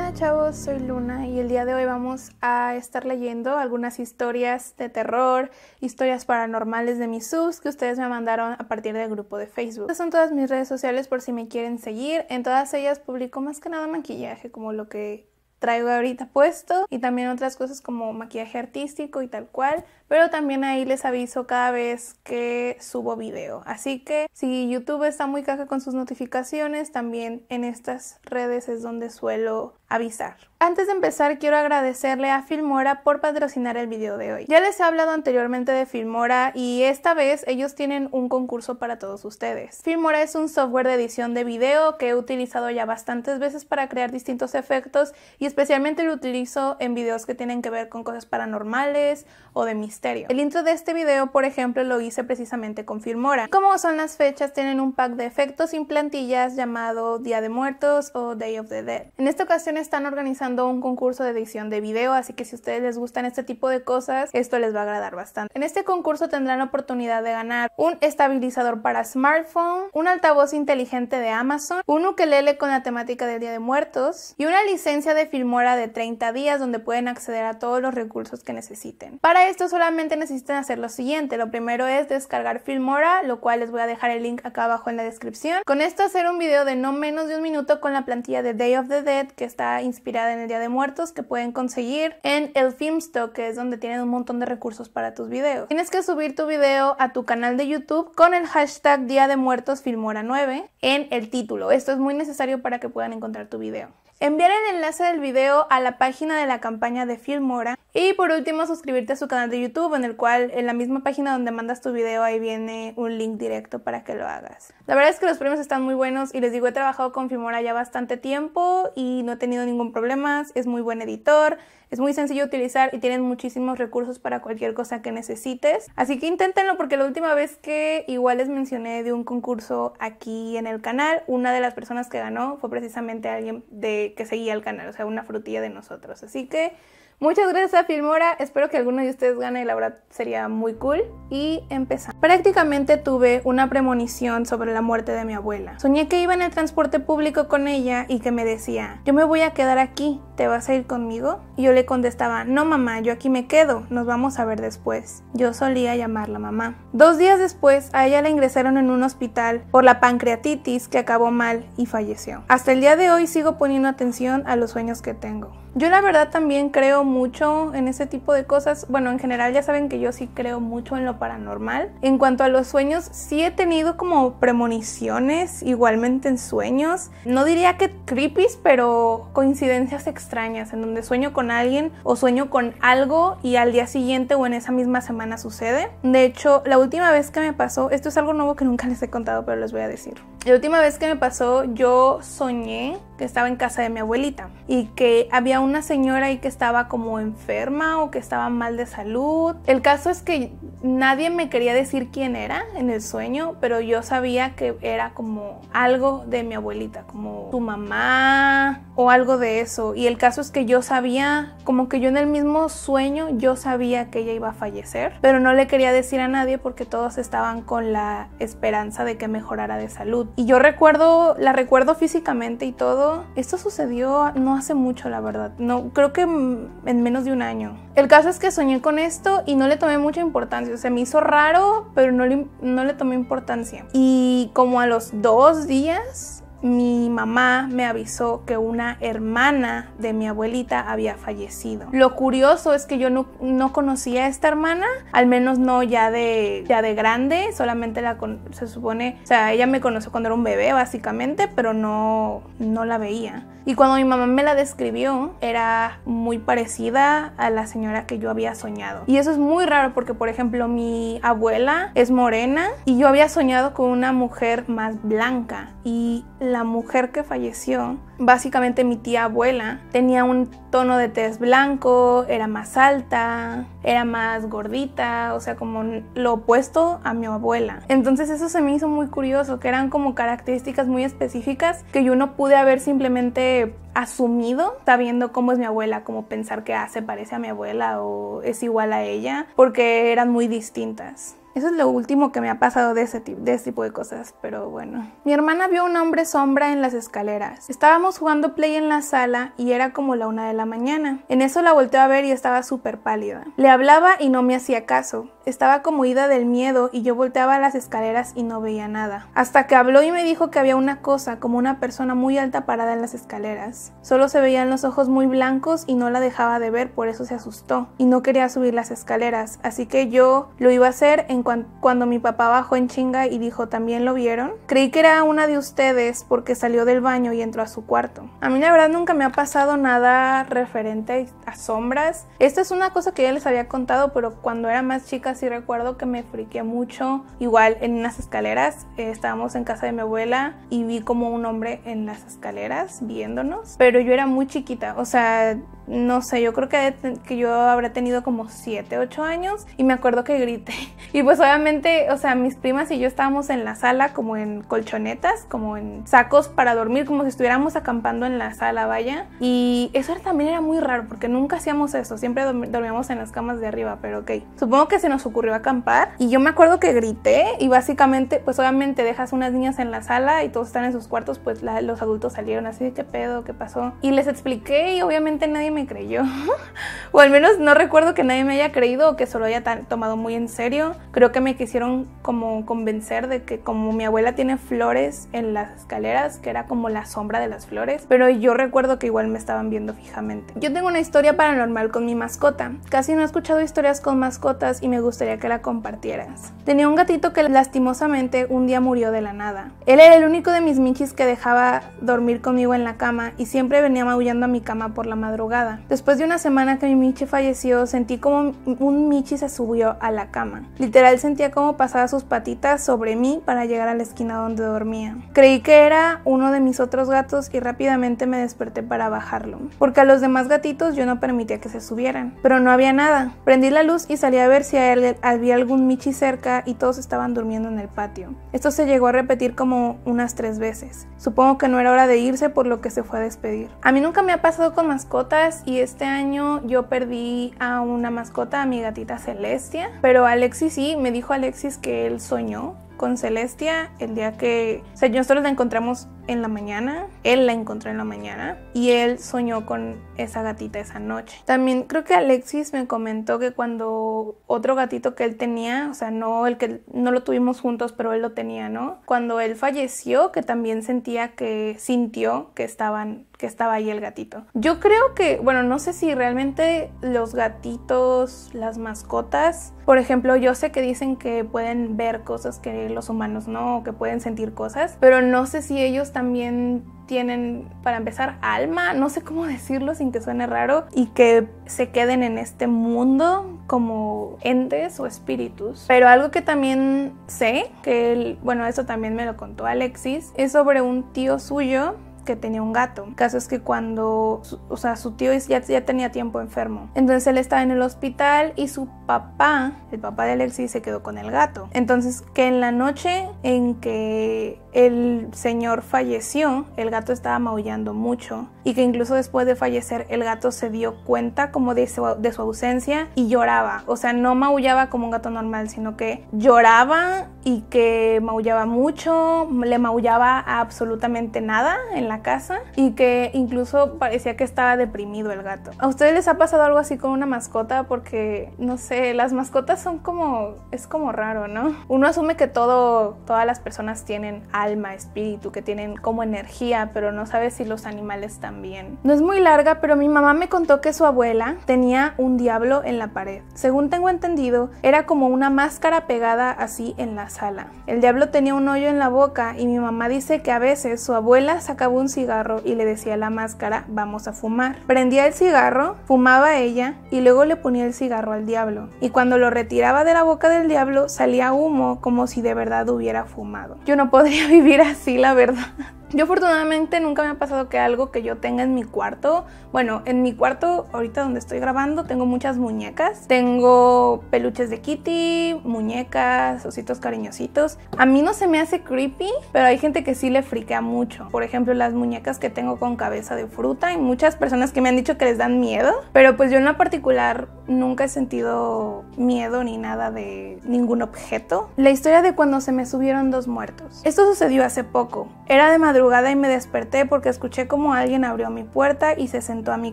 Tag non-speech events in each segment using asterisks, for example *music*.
Hola chavos? Soy Luna y el día de hoy vamos a estar leyendo algunas historias de terror, historias paranormales de mis sus que ustedes me mandaron a partir del grupo de Facebook. Estas son todas mis redes sociales por si me quieren seguir. En todas ellas publico más que nada maquillaje como lo que traigo ahorita puesto y también otras cosas como maquillaje artístico y tal cual pero también ahí les aviso cada vez que subo video. Así que si YouTube está muy caja con sus notificaciones, también en estas redes es donde suelo avisar. Antes de empezar, quiero agradecerle a Filmora por patrocinar el video de hoy. Ya les he hablado anteriormente de Filmora y esta vez ellos tienen un concurso para todos ustedes. Filmora es un software de edición de video que he utilizado ya bastantes veces para crear distintos efectos y especialmente lo utilizo en videos que tienen que ver con cosas paranormales o de mis el intro de este video, por ejemplo, lo hice precisamente con Filmora. Como son las fechas, tienen un pack de efectos sin plantillas llamado Día de Muertos o Day of the Dead. En esta ocasión están organizando un concurso de edición de video, así que si ustedes les gustan este tipo de cosas, esto les va a agradar bastante. En este concurso tendrán la oportunidad de ganar un estabilizador para smartphone, un altavoz inteligente de Amazon, un ukelele con la temática del Día de Muertos y una licencia de Filmora de 30 días donde pueden acceder a todos los recursos que necesiten. Para esto solamente necesitan hacer lo siguiente. Lo primero es descargar Filmora, lo cual les voy a dejar el link acá abajo en la descripción. Con esto hacer un video de no menos de un minuto con la plantilla de Day of the Dead que está inspirada en el Día de Muertos que pueden conseguir en el Filmstock, que es donde tienen un montón de recursos para tus videos. Tienes que subir tu video a tu canal de YouTube con el hashtag Día de Muertos Filmora 9 en el título. Esto es muy necesario para que puedan encontrar tu video. Enviar el enlace del video a la página de la campaña de Filmora y por último, suscribirte a su canal de YouTube, en el cual en la misma página donde mandas tu video, ahí viene un link directo para que lo hagas. La verdad es que los premios están muy buenos y les digo, he trabajado con Filmora ya bastante tiempo y no he tenido ningún problema. Es muy buen editor, es muy sencillo de utilizar y tienen muchísimos recursos para cualquier cosa que necesites. Así que inténtenlo porque la última vez que igual les mencioné de un concurso aquí en el canal, una de las personas que ganó fue precisamente alguien de que seguía el canal, o sea, una frutilla de nosotros. Así que Muchas gracias a Filmora, espero que alguno de ustedes gane, la verdad sería muy cool. Y empezamos. Prácticamente tuve una premonición sobre la muerte de mi abuela. Soñé que iba en el transporte público con ella y que me decía, yo me voy a quedar aquí, ¿te vas a ir conmigo? Y yo le contestaba, no mamá, yo aquí me quedo, nos vamos a ver después. Yo solía llamarla mamá. Dos días después a ella la ingresaron en un hospital por la pancreatitis que acabó mal y falleció. Hasta el día de hoy sigo poniendo atención a los sueños que tengo. Yo la verdad también creo mucho en ese tipo de cosas. Bueno, en general ya saben que yo sí creo mucho en lo paranormal. En cuanto a los sueños, sí he tenido como premoniciones, igualmente en sueños. No diría que creepies, pero coincidencias extrañas, en donde sueño con alguien o sueño con algo y al día siguiente o en esa misma semana sucede. De hecho, la última vez que me pasó, esto es algo nuevo que nunca les he contado, pero les voy a decir. La última vez que me pasó, yo soñé que estaba en casa de mi abuelita y que había una señora ahí que estaba como enferma o que estaba mal de salud. El caso es que nadie me quería decir quién era en el sueño, pero yo sabía que era como algo de mi abuelita, como su mamá o algo de eso. Y el caso es que yo sabía, como que yo en el mismo sueño, yo sabía que ella iba a fallecer, pero no le quería decir a nadie porque todos estaban con la esperanza de que mejorara de salud. Y yo recuerdo, la recuerdo físicamente y todo. Esto sucedió no hace mucho, la verdad. No, creo que en menos de un año. El caso es que soñé con esto y no le tomé mucha importancia. O sea, me hizo raro, pero no le, no le tomé importancia. Y como a los dos días mi mamá me avisó que una hermana de mi abuelita había fallecido. Lo curioso es que yo no, conocía a esta hermana, al menos no ya de, ya de grande, solamente la se supone, o sea, ella me conoció cuando era un bebé básicamente, pero no, no la veía. Y cuando mi mamá me la describió, era muy parecida a la señora que yo había soñado. Y eso es muy raro porque, por ejemplo, mi abuela es morena y yo había soñado con una mujer más blanca y la mujer que falleció, básicamente mi tía abuela, tenía un tono de tez blanco, era más alta, era más gordita, o sea, como lo opuesto a mi abuela. Entonces eso se me hizo muy curioso, que eran como características muy específicas que yo no pude haber simplemente asumido, sabiendo cómo es mi abuela, como pensar que ah, se parece a mi abuela o es igual a ella, porque eran muy distintas. Eso es lo último que me ha pasado de ese, tipo, de cosas, pero bueno. Mi hermana vio un hombre sombra en las escaleras. Estábamos jugando play en la sala y era como la una de la mañana. En eso la volteó a ver y estaba súper pálida. Le hablaba y no me hacía caso. Estaba como ida del miedo y yo volteaba a las escaleras y no veía nada. Hasta que habló y me dijo que había una cosa, como una persona muy alta parada en las escaleras. Solo se veían los ojos muy blancos y no la dejaba de ver, por eso se asustó y no quería subir las escaleras. Así que yo lo iba a hacer en cuando mi papá bajó en chinga y dijo, ¿también lo vieron? Creí que era una de ustedes porque salió del baño y entró a su cuarto. A mí la verdad nunca me ha pasado nada referente a sombras. Esta es una cosa que ya les había contado, pero cuando era más chica sí recuerdo que me friqué mucho. Igual en unas escaleras, eh, estábamos en casa de mi abuela y vi como un hombre en las escaleras viéndonos pero yo era muy chiquita, o sea, no sé, yo creo que, que yo habré tenido como 7, 8 años y me acuerdo que grité. *laughs* Y pues obviamente, o sea, mis primas y yo estábamos en la sala como en colchonetas, como en sacos para dormir, como si estuviéramos acampando en la sala, vaya. Y eso también era muy raro porque nunca hacíamos eso, siempre dormíamos en las camas de arriba, pero ok. Supongo que se nos ocurrió acampar y yo me acuerdo que grité y básicamente, pues obviamente dejas unas niñas en la sala y todos están en sus cuartos, pues los adultos salieron así qué pedo, qué pasó. Y les expliqué y obviamente nadie me creyó. *laughs* o al menos no recuerdo que nadie me haya creído o que se lo haya tomado muy en serio. Creo que me quisieron como convencer de que como mi abuela tiene flores en las escaleras, que era como la sombra de las flores, pero yo recuerdo que igual me estaban viendo fijamente. Yo tengo una historia paranormal con mi mascota. Casi no he escuchado historias con mascotas y me gustaría que la compartieras. Tenía un gatito que lastimosamente un día murió de la nada. Él era el único de mis michis que dejaba dormir conmigo en la cama y siempre venía maullando a mi cama por la madrugada Después de una semana que mi Michi falleció, sentí como un Michi se subió a la cama. Literal sentía como pasaba sus patitas sobre mí para llegar a la esquina donde dormía. Creí que era uno de mis otros gatos y rápidamente me desperté para bajarlo, porque a los demás gatitos yo no permitía que se subieran, pero no había nada. Prendí la luz y salí a ver si había algún Michi cerca y todos estaban durmiendo en el patio. Esto se llegó a repetir como unas tres veces. Supongo que no era hora de irse por lo que se fue a despedir. A mí nunca me ha pasado con mascotas y este año yo perdí a una mascota, a mi gatita Celestia, pero Alexis sí, me dijo Alexis que él soñó con Celestia el día que, o sea, nosotros la encontramos en la mañana, él la encontró en la mañana y él soñó con esa gatita esa noche. También creo que Alexis me comentó que cuando otro gatito que él tenía, o sea, no el que no lo tuvimos juntos, pero él lo tenía, ¿no? Cuando él falleció, que también sentía que sintió que estaban que estaba ahí el gatito. Yo creo que, bueno, no sé si realmente los gatitos, las mascotas, por ejemplo, yo sé que dicen que pueden ver cosas que los humanos no, que pueden sentir cosas, pero no sé si ellos también tienen, para empezar, alma, no sé cómo *laughs* decirlo sin que suene raro, y que se queden en este mundo como entes o espíritus. Pero algo que también sé, que él, bueno, eso también me lo contó Alexis, es sobre un tío suyo que tenía un gato. El caso es que cuando, o sea, su tío ya, ya, tenía tiempo enfermo. Entonces él estaba en el hospital y su papá, el papá de Alexis, se quedó con el gato. Entonces que en la noche en que el señor falleció, el gato estaba maullando mucho y que incluso después de fallecer el gato se dio cuenta como de su, de su ausencia y lloraba. O sea, no maullaba como un gato normal, sino que lloraba y que maullaba mucho, le maullaba a absolutamente nada en la casa y que incluso parecía que estaba deprimido el gato. ¿A ustedes les ha pasado algo así con una mascota? Porque, no sé, las mascotas son como, es como raro, ¿no? Uno asume que todo, todas las personas tienen algo alma, espíritu, que tienen como energía, pero no sabes si los animales también. No es muy larga, pero mi mamá me contó que su abuela tenía un diablo en la pared. Según tengo entendido, era como una máscara pegada así en la sala. El diablo tenía un hoyo en la boca y mi mamá dice que a veces su abuela sacaba un cigarro y le decía a la máscara, vamos a fumar. Prendía el cigarro, fumaba ella y luego le ponía el cigarro al diablo. Y cuando lo retiraba de la boca del diablo salía humo como si de verdad hubiera fumado. Yo no podría vivir así, la verdad. Yo afortunadamente nunca me ha pasado que algo que yo tenga en mi cuarto, bueno, en mi cuarto ahorita donde estoy grabando tengo muchas muñecas, tengo peluches de Kitty, muñecas, ositos cariñositos. A mí no se me hace creepy, pero hay gente que sí le friquea mucho. Por ejemplo, las muñecas que tengo con cabeza de fruta y muchas personas que me han dicho que les dan miedo, pero pues yo en la particular nunca he sentido miedo ni nada de ningún objeto. La historia de cuando se me subieron dos muertos. Esto sucedió hace poco. Era de madrugada y me desperté porque escuché como alguien abrió mi puerta y se sentó a mi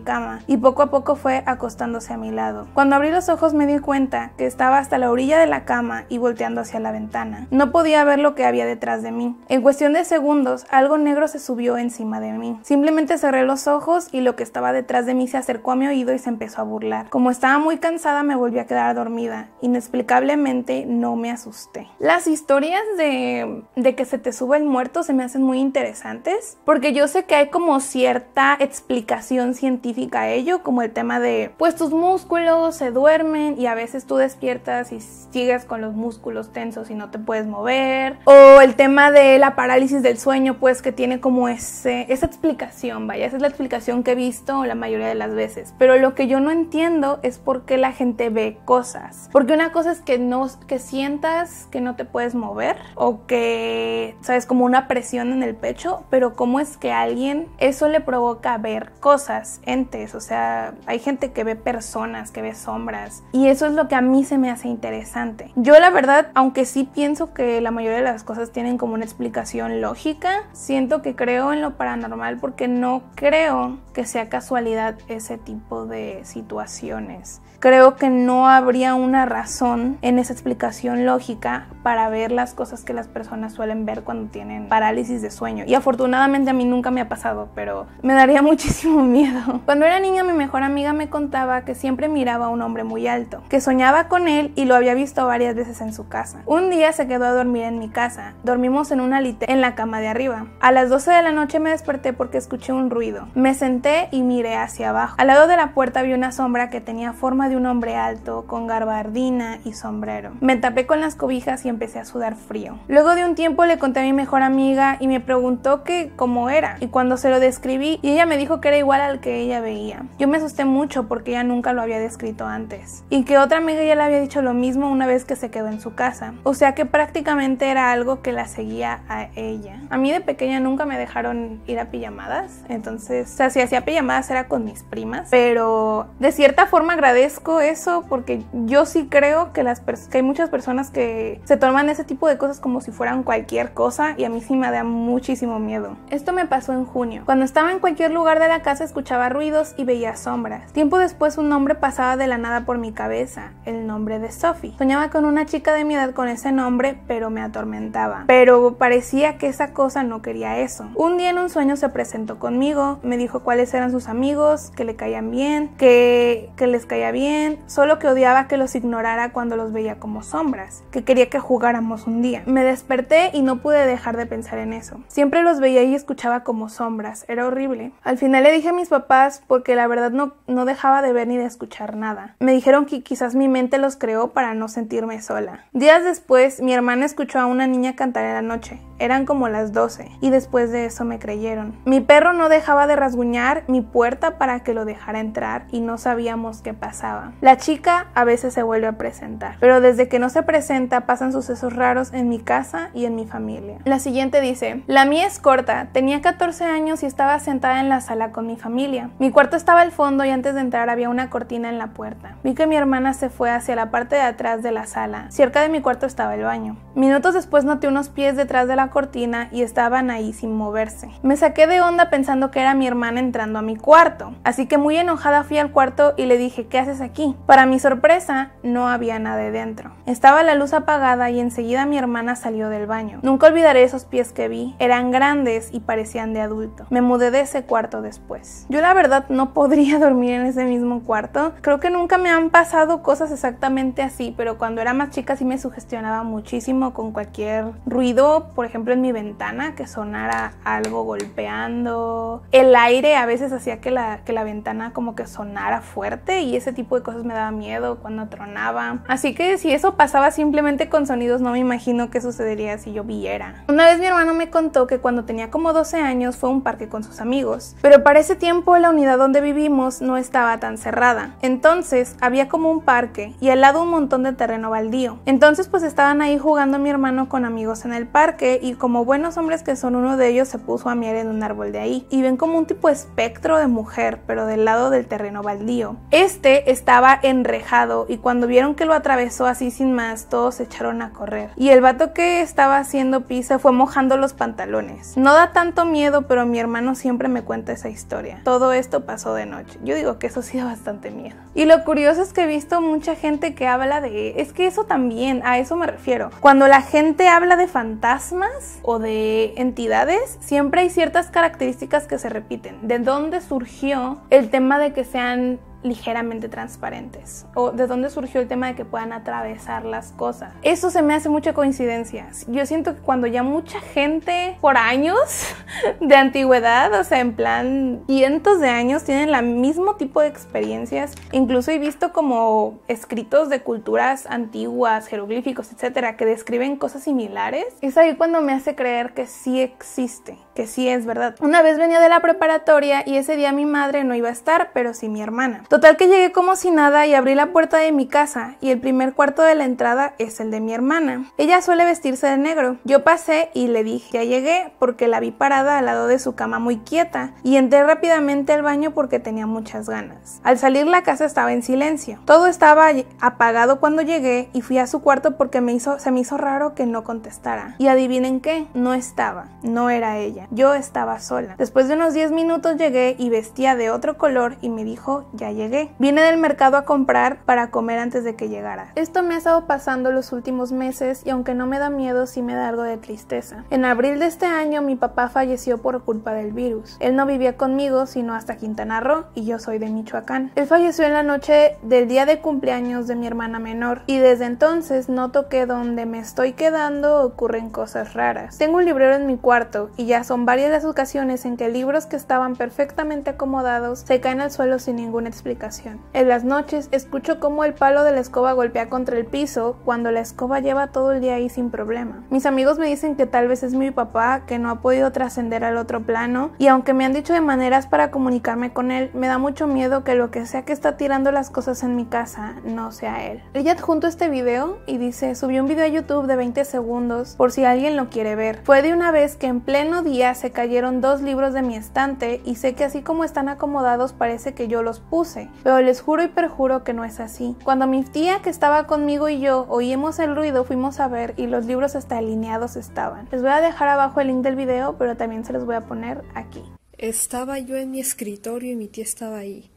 cama, y poco a poco fue acostándose a mi lado. Cuando abrí los ojos me di cuenta que estaba hasta la orilla de la cama y volteando hacia la ventana. No podía ver lo que había detrás de mí. En cuestión de segundos, algo negro se subió encima de mí. Simplemente cerré los ojos y lo que estaba detrás de mí se acercó a mi oído y se empezó a burlar. Como estaba muy cansada, me volví a quedar dormida. Inexplicablemente no me asusté. Las historias de, de que se te sube el muerto se me hacen muy interesantes antes, porque yo sé que hay como cierta explicación científica a ello, como el tema de, pues tus músculos se duermen y a veces tú despiertas y sigues con los músculos tensos y no te puedes mover, o el tema de la parálisis del sueño, pues que tiene como ese, esa explicación, vaya, esa es la explicación que he visto la mayoría de las veces, pero lo que yo no entiendo es por qué la gente ve cosas, porque una cosa es que no, que sientas que no te puedes mover o que, sabes, como una presión en el pecho, pero cómo es que alguien eso le provoca ver cosas, entes, o sea, hay gente que ve personas, que ve sombras, y eso es lo que a mí se me hace interesante. Yo la verdad, aunque sí pienso que la mayoría de las cosas tienen como una explicación lógica, siento que creo en lo paranormal porque no creo que sea casualidad ese tipo de situaciones creo que no habría una razón en esa explicación lógica para ver las cosas que las personas suelen ver cuando tienen parálisis de sueño. Y afortunadamente a mí nunca me ha pasado, pero me daría *laughs* muchísimo miedo. Cuando era niña mi mejor amiga me contaba que siempre miraba a un hombre muy alto, que soñaba con él y lo había visto varias veces en su casa. Un día se quedó a dormir en mi casa. Dormimos en una litera en la cama de arriba. A las 12 de la noche me desperté porque escuché un ruido. Me senté y miré hacia abajo. Al lado de la puerta vi una sombra que tenía forma de un hombre alto, con garbardina y sombrero. Me tapé con las cobijas y empecé a sudar frío. Luego de un tiempo le conté a mi mejor amiga y me preguntó que cómo era. Y cuando se lo describí, y ella me dijo que era igual al que ella veía. Yo me asusté mucho porque ella nunca lo había descrito antes. Y que otra amiga ya le había dicho lo mismo una vez que se quedó en su casa. O sea que prácticamente era algo que la seguía a ella. A mí de pequeña nunca me dejaron ir a pijamadas. Entonces, o sea, si hacía pijamadas era con mis primas. Pero de cierta forma agradezco eso porque yo sí creo que, las que hay muchas personas que se toman ese tipo de cosas como si fueran cualquier cosa y a mí sí me da muchísimo miedo. Esto me pasó en junio. Cuando estaba en cualquier lugar de la casa escuchaba ruidos y veía sombras. Tiempo después un nombre pasaba de la nada por mi cabeza, el nombre de Sophie. Soñaba con una chica de mi edad con ese nombre, pero me atormentaba. Pero parecía que esa cosa no quería eso. Un día en un sueño se presentó conmigo, me dijo cuáles eran sus amigos, que le caían bien, que, que les caía bien solo que odiaba que los ignorara cuando los veía como sombras, que quería que jugáramos un día. Me desperté y no pude dejar de pensar en eso. Siempre los veía y escuchaba como sombras, era horrible. Al final le dije a mis papás porque la verdad no, no dejaba de ver ni de escuchar nada. Me dijeron que quizás mi mente los creó para no sentirme sola. Días después, mi hermana escuchó a una niña cantar en la noche. Eran como las 12 y después de eso me creyeron. Mi perro no dejaba de rasguñar mi puerta para que lo dejara entrar y no sabíamos qué pasaba. La chica a veces se vuelve a presentar, pero desde que no se presenta pasan sucesos raros en mi casa y en mi familia. La siguiente dice, la mía es corta, tenía 14 años y estaba sentada en la sala con mi familia. Mi cuarto estaba al fondo y antes de entrar había una cortina en la puerta. Vi que mi hermana se fue hacia la parte de atrás de la sala, cerca de mi cuarto estaba el baño. Minutos después noté unos pies detrás de la cortina y estaban ahí sin moverse. Me saqué de onda pensando que era mi hermana entrando a mi cuarto, así que muy enojada fui al cuarto y le dije, ¿qué haces aquí? Para mi sorpresa, no había nada dentro. Estaba la luz apagada y enseguida mi hermana salió del baño. Nunca olvidaré esos pies que vi. Eran grandes y parecían de adulto. Me mudé de ese cuarto después. Yo la verdad no podría *laughs* dormir en ese mismo cuarto. Creo que nunca me han pasado cosas exactamente así, pero cuando era más chica sí me sugestionaba muchísimo con cualquier ruido, por ejemplo en mi ventana, que sonara algo golpeando. El aire a veces hacía que la, que la ventana como que sonara fuerte y ese tipo cosas me daba miedo, cuando tronaba. Así que si eso pasaba simplemente con sonidos, no me imagino qué sucedería si yo viera. Una vez mi hermano me contó que cuando tenía como 12 años fue un parque con sus amigos, pero para ese tiempo la unidad donde vivimos no estaba tan cerrada. Entonces había como un parque y al lado un montón de terreno baldío. Entonces pues estaban ahí jugando mi hermano con amigos en el parque y como buenos hombres que son uno de ellos se puso a mirar en un árbol de ahí y ven como un tipo espectro de mujer pero del lado del terreno baldío. Este está estaba enrejado y cuando vieron que lo atravesó así sin más, todos se echaron a correr. Y el vato que estaba haciendo pizza fue mojando los pantalones. No da tanto miedo, pero mi hermano siempre me cuenta esa historia. Todo esto pasó de noche. Yo digo que eso sí sido bastante miedo. Y lo curioso es que he visto mucha gente que habla de... Es que eso también, a eso me refiero. Cuando la gente habla de fantasmas o de entidades, siempre hay ciertas características que se repiten. ¿De dónde surgió el tema de que sean ligeramente transparentes? ¿O de dónde surgió el tema de que puedan atravesar las cosas? Eso se me hace mucha coincidencia. Yo siento que cuando ya mucha gente por años *laughs* de antigüedad, o sea, en plan cientos de años, tienen el mismo tipo de experiencias, incluso he visto como escritos de culturas antiguas, jeroglíficos, etcétera, que describen cosas similares, es ahí cuando me hace creer que sí existe que sí es verdad. Una vez venía de la preparatoria y ese día mi madre no iba a estar, pero sí mi hermana. Total que llegué como si nada y abrí la puerta de mi casa y el primer cuarto de la entrada es el de mi hermana. Ella suele vestirse de negro. Yo pasé y le dije, ya llegué porque la vi parada al lado de su cama muy quieta y entré rápidamente al baño porque tenía muchas ganas. Al salir la casa estaba en silencio. Todo estaba apagado cuando llegué y fui a su cuarto porque me hizo, se me hizo raro que no contestara. Y adivinen qué, no estaba, no era ella. Yo estaba sola. Después de unos 10 minutos llegué y vestía de otro color y me dijo, ya llegué. Vine del mercado a comprar para comer antes de que llegara. Esto me ha estado pasando los últimos meses y aunque no me da miedo, sí me da algo de tristeza. En abril de este año mi papá falleció por culpa del virus. Él no vivía conmigo sino hasta Quintana Roo y yo soy de Michoacán. Él falleció en la noche del día de cumpleaños de mi hermana menor y desde entonces noto que donde me estoy quedando ocurren cosas raras. Tengo un librero en mi cuarto y ya son con varias las ocasiones en que libros que estaban perfectamente acomodados se caen al suelo sin ninguna explicación. En las noches escucho cómo el palo de la escoba golpea contra el piso cuando la escoba lleva todo el día ahí sin problema. Mis amigos me dicen que tal vez es mi papá que no ha podido trascender al otro plano y aunque me han dicho de maneras para comunicarme con él, me da mucho miedo que lo que sea que está tirando las cosas en mi casa no sea él. Ella adjunto este video y dice, subí un video a YouTube de 20 segundos por si alguien lo quiere ver. Fue de una vez que en pleno día se cayeron dos libros de mi estante y sé que así como están acomodados parece que yo los puse, pero les juro y perjuro que no es así. Cuando mi tía que estaba conmigo y yo oímos el ruido fuimos a ver y los libros hasta alineados estaban. Les voy a dejar abajo el link del video, pero también se los voy a poner aquí. Estaba yo en mi escritorio y mi tía estaba ahí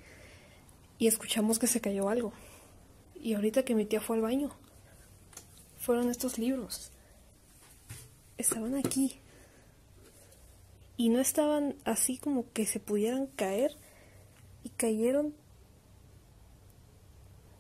y escuchamos que se cayó algo. Y ahorita que mi tía fue al baño, fueron estos libros. Estaban aquí y no estaban así como que se pudieran caer y cayeron.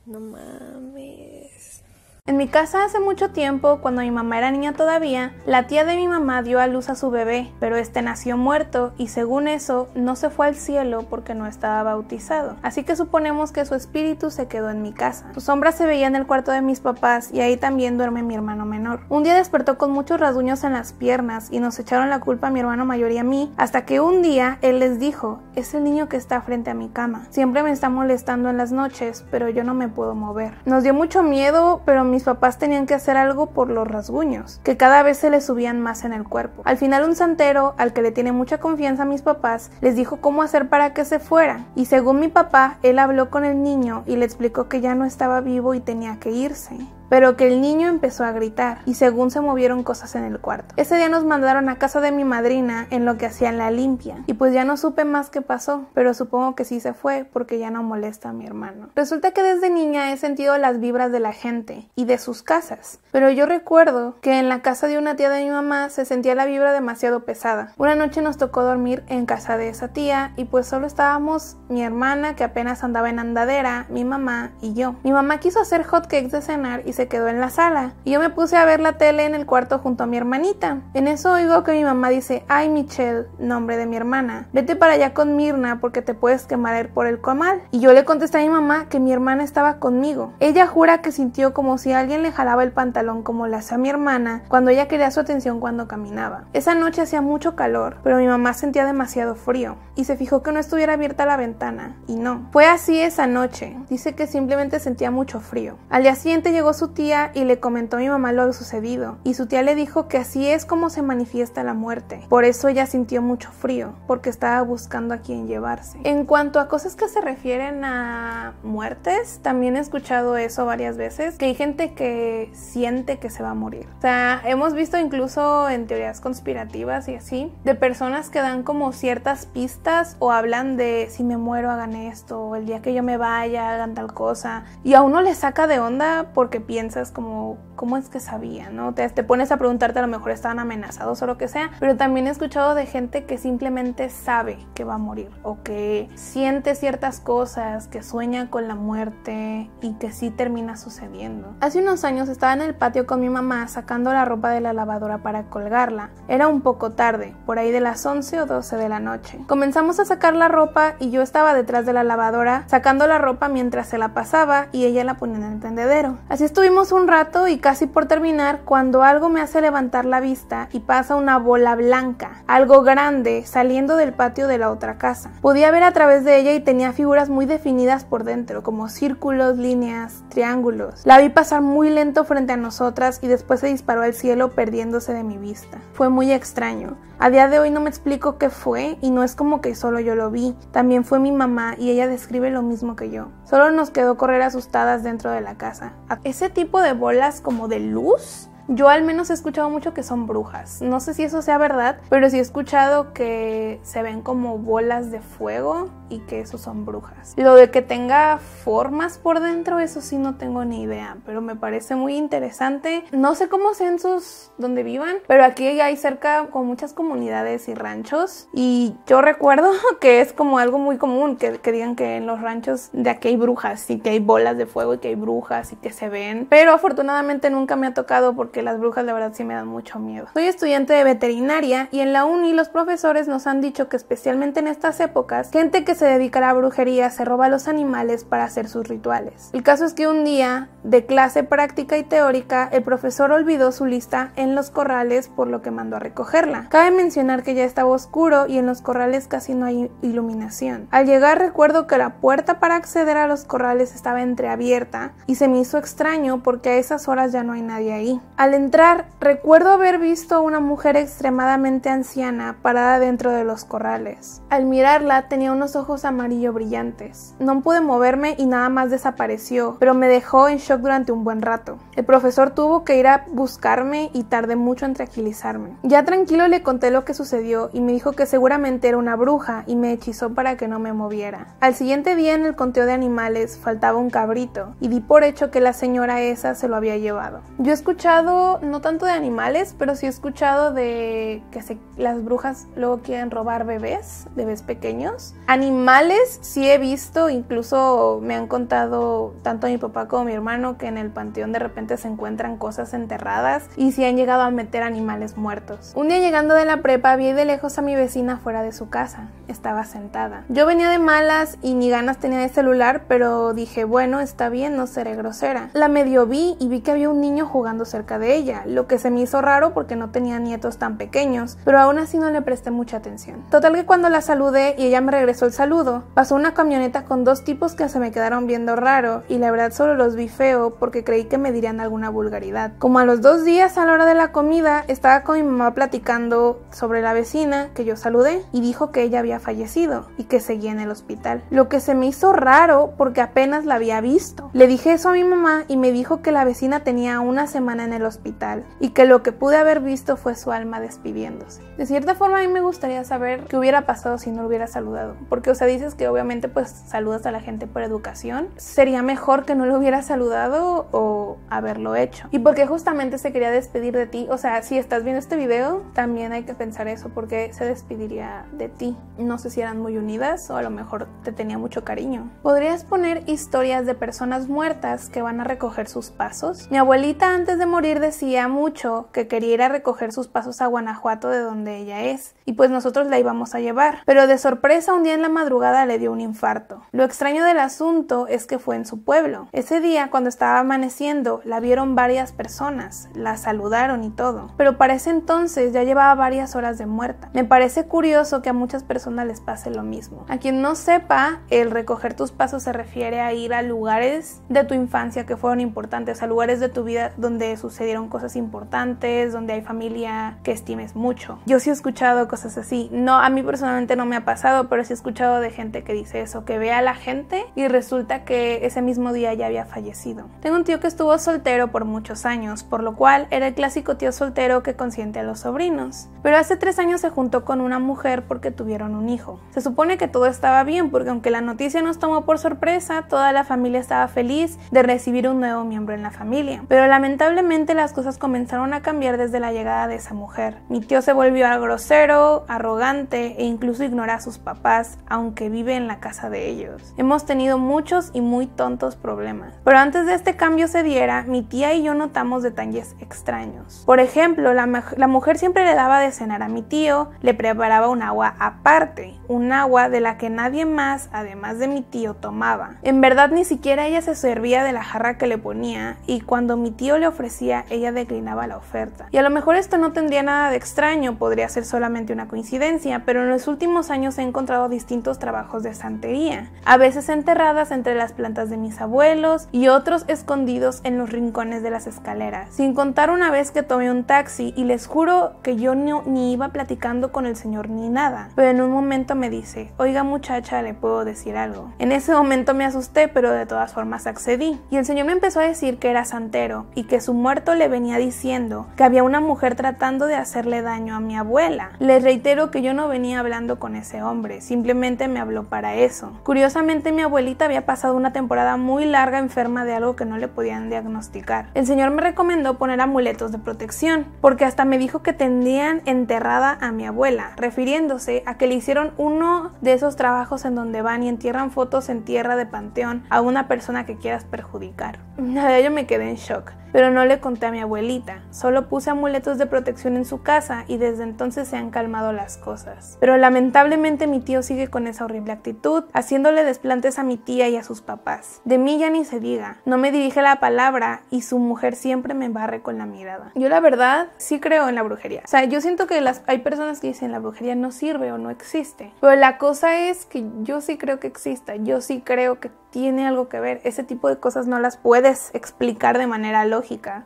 No mames. En mi casa hace mucho tiempo, cuando mi mamá era niña todavía, la tía de mi mamá dio a luz a su bebé, pero este nació muerto y según eso no se fue al cielo porque no estaba bautizado. Así que suponemos que su espíritu se quedó en mi casa. Su sombra se veía en el cuarto de mis papás y ahí también duerme mi hermano menor. Un día despertó con muchos rasguños en las piernas y nos echaron la culpa a mi hermano mayor y a mí, hasta que un día él les dijo, es el niño que está frente a mi cama. Siempre me está molestando en las noches, pero yo no me puedo mover. Nos dio mucho miedo, pero mi mis papás tenían que hacer algo por los rasguños, que cada vez se les subían más en el cuerpo. Al final un santero, al que le tiene mucha confianza a mis papás, les dijo cómo hacer para que se fuera, y según mi papá, él habló con el niño y le explicó que ya no estaba vivo y tenía que irse pero que el niño empezó a gritar y según se movieron cosas en el cuarto. Ese día nos mandaron a casa de mi madrina en lo que hacían la limpia y pues ya no supe más qué pasó, pero supongo que sí se fue porque ya no molesta a mi hermano. Resulta que desde niña he sentido las vibras de la gente y de sus casas, pero yo recuerdo que en la casa de una tía de mi mamá se sentía la vibra demasiado pesada. Una noche nos tocó dormir en casa de esa tía y pues solo estábamos mi hermana que apenas andaba en andadera, mi mamá y yo. Mi mamá quiso hacer hot hotcakes de cenar y se quedó en la sala. Y yo me puse a ver la tele en el cuarto junto a mi hermanita. En eso oigo que mi mamá dice, ay Michelle, nombre de mi hermana, vete para allá con Mirna porque te puedes quemar por el comal. Y yo le contesté a mi mamá que mi hermana estaba conmigo. Ella jura que sintió como si alguien le jalaba el pantalón como la hacía mi hermana cuando ella quería su atención cuando caminaba. Esa noche hacía mucho calor, pero mi mamá sentía demasiado frío y se fijó que no estuviera abierta la ventana. Y no. Fue así esa noche. Dice que simplemente sentía mucho frío. Al día siguiente llegó su tía y le comentó a mi mamá lo sucedido, y su tía le dijo que así es como se manifiesta la muerte. Por eso ella sintió mucho frío, porque estaba buscando a quien llevarse. En cuanto a cosas que se refieren a muertes, también he escuchado eso varias veces, que hay gente que siente que se va a morir. O sea, hemos visto incluso en teorías conspirativas y así, de personas que dan como ciertas pistas o hablan de si me muero hagan esto, o el día que yo me vaya hagan tal cosa, y a uno le saca de onda porque piensa piensas como ¿cómo es que sabía, ¿no? Te, te pones a preguntarte, a lo mejor estaban amenazados o lo que sea, pero también he escuchado de gente que simplemente sabe que va a morir o que siente ciertas cosas, que sueña con la muerte y que sí termina sucediendo. Hace unos años estaba en el patio con mi mamá sacando la ropa de la lavadora para colgarla. Era un poco tarde, por ahí de las 11 o 12 de la noche. Comenzamos a sacar la ropa y yo estaba detrás de la lavadora sacando la ropa mientras se la pasaba y ella la ponía en el tendedero. Así estuvimos un rato y casi por terminar cuando algo me hace levantar la vista y pasa una bola blanca, algo grande, saliendo del patio de la otra casa. Podía ver a través de ella y tenía figuras muy definidas por dentro, como círculos, líneas, triángulos. La vi pasar muy lento frente a nosotras y después se disparó al cielo perdiéndose de mi vista. Fue muy extraño. A día de hoy no me explico qué fue y no es como que solo yo lo vi. También fue mi mamá y ella describe lo mismo que yo. Solo nos quedó correr asustadas dentro de la casa. Ese tipo de bolas como de luz yo al menos he escuchado mucho que son brujas. No sé si eso sea verdad, pero sí he escuchado que se ven como bolas de fuego y que eso son brujas. Lo de que tenga formas por dentro, eso sí no tengo ni idea, pero me parece muy interesante. No sé cómo sus donde vivan, pero aquí hay cerca con muchas comunidades y ranchos y yo recuerdo *laughs* que es como algo muy común que, que digan que en los ranchos de aquí hay brujas y que hay bolas de fuego y que hay brujas y que se ven, pero afortunadamente nunca me ha tocado porque las brujas la verdad sí me dan mucho miedo. Soy estudiante de veterinaria y en la uni los profesores nos han dicho que especialmente en estas épocas, gente que se dedica a la brujería se roba a los animales para hacer sus rituales. El caso es que un día, de clase práctica y teórica, el profesor olvidó su lista en los corrales por lo que mandó a recogerla. Cabe mencionar que ya estaba oscuro y en los corrales casi no hay iluminación. Al llegar recuerdo que la puerta para acceder a los corrales estaba entreabierta y se me hizo extraño porque a esas horas ya no hay nadie ahí. Al entrar, recuerdo haber visto a una mujer extremadamente anciana parada dentro de los corrales. Al mirarla tenía unos ojos amarillo brillantes. No pude moverme y nada más desapareció, pero me dejó en shock durante un buen rato. El profesor tuvo que ir a buscarme y tardé mucho en tranquilizarme. Ya tranquilo le conté lo que sucedió y me dijo que seguramente era una bruja y me hechizó para que no me moviera. Al siguiente día en el conteo de animales faltaba un cabrito y di por hecho que la señora esa se lo había llevado. Yo he escuchado no tanto de animales, pero sí he escuchado de que las brujas luego quieren robar bebés, bebés pequeños. Animales sí he visto, incluso me han contado tanto mi papá como mi hermano que en el panteón de repente se encuentran cosas enterradas y sí han llegado a meter animales muertos. Un día llegando de la prepa vi de lejos a mi vecina fuera de su casa, estaba sentada. Yo venía de malas y ni ganas tenía de celular, pero dije, bueno, está bien, no seré grosera. La medio vi y vi que había un niño jugando cerca de ella, lo que se me hizo raro porque no tenía nietos tan pequeños, pero aún así no le presté mucha atención. Total que cuando la saludé y ella me regresó el saludo, pasó una camioneta con dos tipos que se me quedaron viendo raro y la verdad solo los vi feo porque creí que me dirían alguna vulgaridad. Como a los dos días a la hora de la comida estaba con mi mamá platicando sobre la vecina que yo saludé y dijo que ella había fallecido y que seguía en el hospital. Lo que se me hizo raro porque apenas la había visto. Le dije eso a mi mamá y me dijo que la vecina tenía una semana en el hospital y que lo que pude haber visto fue su alma despidiéndose. De cierta forma a mí me gustaría saber qué hubiera pasado si no lo hubiera saludado, porque o sea, dices que obviamente pues saludas a la gente por educación, sería mejor que no lo hubiera saludado o haberlo hecho. Y porque justamente se quería despedir de ti, o sea, si estás viendo este video, también hay que pensar eso, porque se despediría de ti. No sé si eran muy unidas o a lo mejor te tenía mucho cariño. Podrías poner historias de personas muertas que van a recoger sus pasos. Mi abuelita antes de morir decía mucho que quería ir a recoger sus pasos a Guanajuato de donde ella es, y pues nosotros la íbamos a llevar. Pero de sorpresa un día en la madrugada le dio un infarto. Lo extraño del asunto es que fue en su pueblo. Ese día, cuando estaba amaneciendo, la vieron varias personas, la saludaron y todo. Pero para ese entonces ya llevaba varias horas de muerta. Me parece curioso que a muchas personas les pase lo mismo. A quien no sepa, el recoger tus pasos se refiere a ir a lugares de tu infancia que fueron importantes, a lugares de tu vida donde sucedió cosas importantes, donde hay familia que estimes mucho. Yo sí he escuchado cosas así. No, a mí personalmente no me ha pasado, pero sí he escuchado de gente que dice eso, que ve a la gente y resulta que ese mismo día ya había fallecido. Tengo un tío que estuvo soltero por muchos años, por lo cual era el clásico tío soltero que consiente a los sobrinos. Pero hace tres años se juntó con una mujer porque tuvieron un hijo. Se supone que todo estaba bien porque aunque la noticia nos tomó por sorpresa, toda la familia estaba feliz de recibir un nuevo miembro en la familia. Pero lamentablemente las cosas comenzaron a cambiar desde la llegada de esa mujer. Mi tío se volvió grosero, arrogante e incluso ignora a sus papás, aunque vive en la casa de ellos. Hemos tenido muchos y muy tontos problemas. Pero antes de este cambio se diera, mi tía y yo notamos detalles extraños. Por ejemplo, la, la mujer siempre le daba de cenar a mi tío, le preparaba un agua aparte, un agua de la que nadie más, además de mi tío, tomaba. En verdad ni siquiera ella se servía de la jarra que le ponía y cuando mi tío le ofrecía ella declinaba la oferta. Y a lo mejor esto no tendría nada de extraño, podría ser solamente una coincidencia, pero en los últimos años he encontrado distintos trabajos de santería, a veces enterradas entre las plantas de mis abuelos y otros escondidos en los rincones de las escaleras. Sin contar una vez que tomé un taxi y les juro que yo no, ni iba platicando con el señor ni nada, pero en un momento me dice, oiga muchacha, le puedo decir algo. En ese momento me asusté, pero de todas formas accedí. Y el señor me empezó a decir que era santero y que su muerto le venía diciendo que había una mujer tratando de hacerle daño a mi abuela. le reitero que yo no venía hablando con ese hombre, simplemente me habló para eso. Curiosamente mi abuelita había pasado una temporada muy larga enferma de algo que no le podían diagnosticar. El señor me recomendó poner amuletos de protección, porque hasta me dijo que tendrían enterrada a mi abuela, refiriéndose a que le hicieron uno de esos trabajos en donde van y entierran fotos en tierra de panteón a una persona que quieras perjudicar. nada de yo me quedé en shock pero no le conté a mi abuelita, solo puse amuletos de protección en su casa y desde entonces se han calmado las cosas. Pero lamentablemente mi tío sigue con esa horrible actitud, haciéndole desplantes a mi tía y a sus papás. De mí ya ni se diga, no me dirige la palabra y su mujer siempre me barre con la mirada. Yo la verdad sí creo en la brujería. O sea, yo siento que las, hay personas que dicen la brujería no sirve o no existe. Pero la cosa es que yo sí creo que exista, yo sí creo que tiene algo que ver. Ese tipo de cosas no las puedes explicar de manera lógica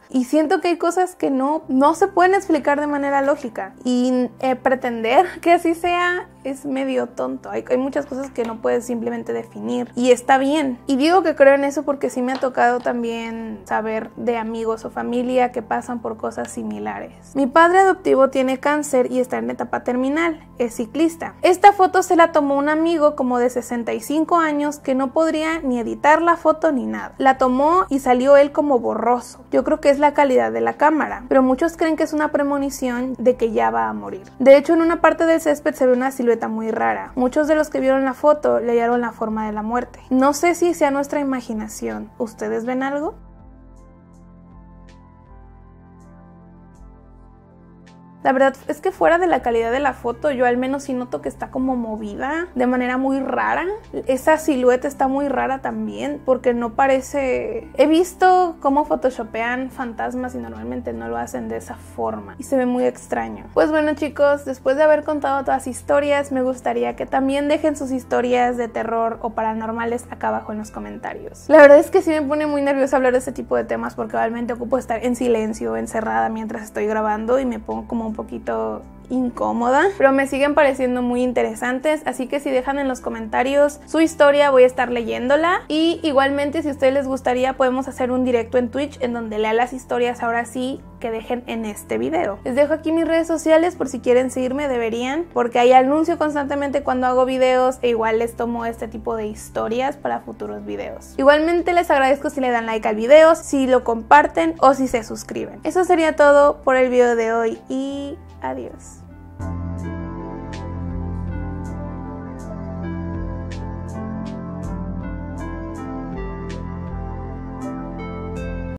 y siento que hay cosas que no, no se pueden explicar de manera lógica. Y eh, pretender que así sea es medio tonto. Hay, muchas cosas que no puedes simplemente definir y está bien. Y digo que creo en eso porque sí me ha tocado también saber de amigos o familia que pasan por cosas similares. Mi padre adoptivo tiene cáncer y está en etapa terminal. Es ciclista. Esta foto se la tomó un amigo como de 65 años que no podría ni editar la foto ni nada. La tomó y salió él como borroso. Yo creo que es la calidad de la cámara, pero muchos creen que es una premonición de que ya va a morir. De hecho, en una parte del césped se ve una silueta muy rara. Muchos de los que vieron la foto leyeron la forma de la muerte. No sé si sea nuestra imaginación. ¿Ustedes ven algo? La verdad es que fuera de la calidad de la foto, yo al menos sí noto que está como movida de manera muy rara. Esa silueta está muy rara también porque no parece... He visto cómo photoshopean fantasmas y normalmente no lo hacen de esa forma y se ve muy extraño. Pues bueno chicos, después de haber contado todas historias, me gustaría que también dejen sus historias de terror o paranormales acá abajo en los comentarios. La verdad es que sí me pone muy nerviosa hablar de este tipo de temas porque realmente ocupo estar en silencio, encerrada mientras estoy grabando y me pongo como poquito incómoda, pero me siguen pareciendo muy interesantes, así que si dejan en los comentarios su historia voy a estar leyéndola y igualmente si a ustedes les gustaría podemos hacer un directo en Twitch en donde lea las historias ahora sí que dejen en este video. Les dejo aquí mis redes sociales por si quieren seguirme, deberían, porque ahí anuncio constantemente cuando hago videos e igual les tomo este tipo de historias para futuros videos. Igualmente les agradezco si le dan like al video, si lo comparten o si se suscriben. Eso sería todo por el video de hoy y adiós.